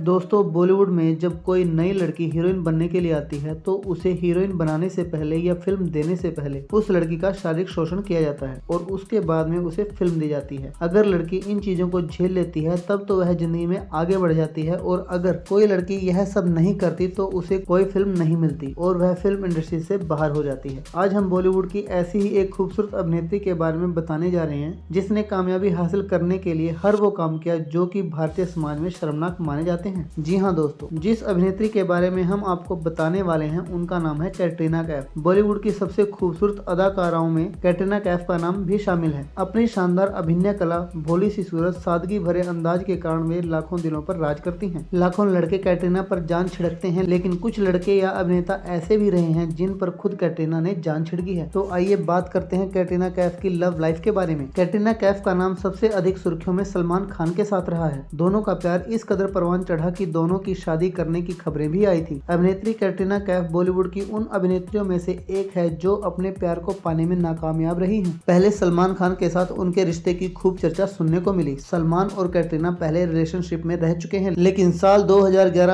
दोस्तों बॉलीवुड में जब कोई नई लड़की हीरोइन बनने के लिए आती है तो उसे हीरोइन बनाने से पहले या फिल्म देने से पहले उस लड़की का शारीरिक शोषण किया जाता है और उसके बाद में उसे फिल्म दी जाती है अगर लड़की इन चीजों को झेल लेती है तब तो वह जिंदगी में आगे बढ़ जाती है और अगर कोई लड़की यह सब नहीं करती तो उसे कोई फिल्म नहीं मिलती और वह फिल्म इंडस्ट्री से बाहर हो जाती है आज हम बॉलीवुड की ऐसी ही एक खूबसूरत अभिनेत्री के बारे में बताने जा रहे हैं जिसने कामयाबी हासिल करने के लिए हर वो काम किया जो की भारतीय समाज में शर्मनाक माने जाते जाते हैं जी हाँ दोस्तों जिस अभिनेत्री के बारे में हम आपको बताने वाले हैं उनका नाम है कैटरीना कैफ बॉलीवुड की सबसे खूबसूरत अदाकाराओं में कैटरीना कैफ का नाम भी शामिल है अपनी शानदार अभिनय कला भोली सी सूरत सादगी भरे अंदाज के कारण वे लाखों दिलों पर राज करती हैं लाखों लड़के कैटरीना पर जान छिड़कते हैं लेकिन कुछ लड़के या अभिनेता ऐसे भी रहे हैं जिन पर खुद कैटरीना ने जान छिड़की है तो आइए बात करते हैं कैटरीना कैफ की लव लाइफ के बारे में कैटरीना कैफ का नाम सबसे अधिक सुर्खियों में सलमान खान के साथ रहा है दोनों का प्यार इस कदर परवान चढ़ा कि दोनों की शादी करने की खबरें भी आई थी अभिनेत्री कैटरीना कैफ बॉलीवुड की उन अभिनेत्रियों में से एक है जो अपने प्यार को पाने में नाकामयाब रही हैं। पहले सलमान खान के साथ उनके रिश्ते की खूब चर्चा सुनने को मिली सलमान और कैटरीना पहले रिलेशनशिप में रह चुके हैं लेकिन साल दो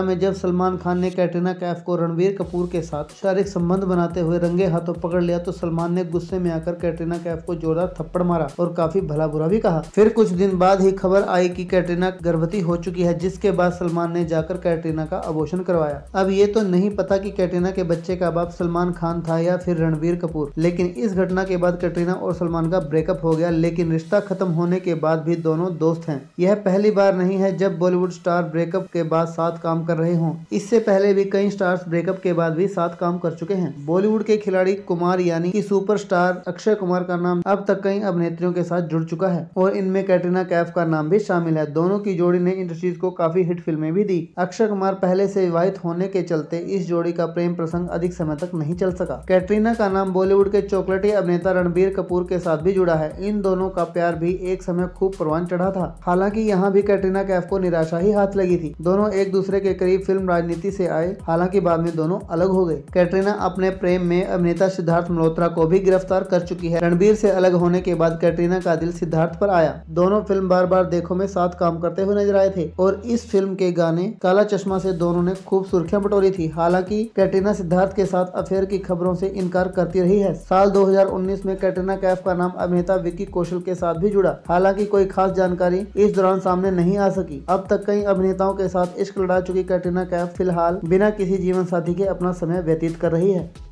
में जब सलमान खान ने कैटरीना कैफ को रणवीर कपूर के साथ शारीरिक संबंध बनाते हुए रंगे हाथों पकड़ लिया तो सलमान ने गुस्से में आकर कैटरीना कैफ को जोरदार थप्पड़ मारा और काफी भला बुरा भी कहा फिर कुछ दिन बाद ही खबर आई की कैटरीना गर्भवती हो चुकी है जिसके बाद सलमान ने जाकर कैटरीना का अबोशन करवाया अब ये तो नहीं पता कि कैटरीना के बच्चे का बाप सलमान खान था या फिर रणबीर कपूर लेकिन इस घटना के बाद कैटरीना और सलमान का ब्रेकअप हो गया लेकिन रिश्ता खत्म होने के बाद भी दोनों दोस्त हैं यह पहली बार नहीं है जब बॉलीवुड स्टार ब्रेकअप के बाद साथ काम कर रहे हों इससे पहले भी कई स्टार्स ब्रेकअप के बाद भी साथ काम कर चुके हैं बॉलीवुड के खिलाड़ी कुमार यानी कि सुपरस्टार अक्षय कुमार का नाम अब तक कई अभिनेत्रियों के साथ जुड़ चुका है और इनमें कैटरीना कैफ का नाम भी शामिल है दोनों की जोड़ी ने इंडस्ट्रीज को काफी हिट फिल्म फिल्में भी दी अक्षय कुमार पहले से विवाहित होने के चलते इस जोड़ी का प्रेम प्रसंग अधिक समय तक नहीं चल सका कैटरीना का नाम बॉलीवुड के चॉकलेटी अभिनेता रणबीर कपूर के साथ भी जुड़ा है इन दोनों का प्यार भी एक समय खूब परवान चढ़ा था हालांकि यहाँ भी कैटरीना कैफ को निराशा ही हाथ लगी थी दोनों एक दूसरे के करीब फिल्म राजनीति से आए हालांकि बाद में दोनों अलग हो गए कैटरीना अपने प्रेम में अभिनेता सिद्धार्थ मल्होत्रा को भी गिरफ्तार कर चुकी है रणबीर से अलग होने के बाद कैटरीना का दिल सिद्धार्थ पर आया दोनों फिल्म बार बार देखो में साथ काम करते हुए नजर आए थे और इस फिल्म के गाने काला चश्मा से दोनों ने खूब सुर्खियां बटोरी थी हालांकि कैटरीना सिद्धार्थ के साथ अफेयर की खबरों से इनकार करती रही है साल 2019 में कैटरीना कैफ का नाम अभिनेता विक्की कौशल के साथ भी जुड़ा हालांकि कोई खास जानकारी इस दौरान सामने नहीं आ सकी अब तक कई अभिनेताओं के साथ इश्क लड़ा चुकी कैटरीना कैफ फिलहाल बिना किसी जीवन साथी के अपना समय व्यतीत कर रही है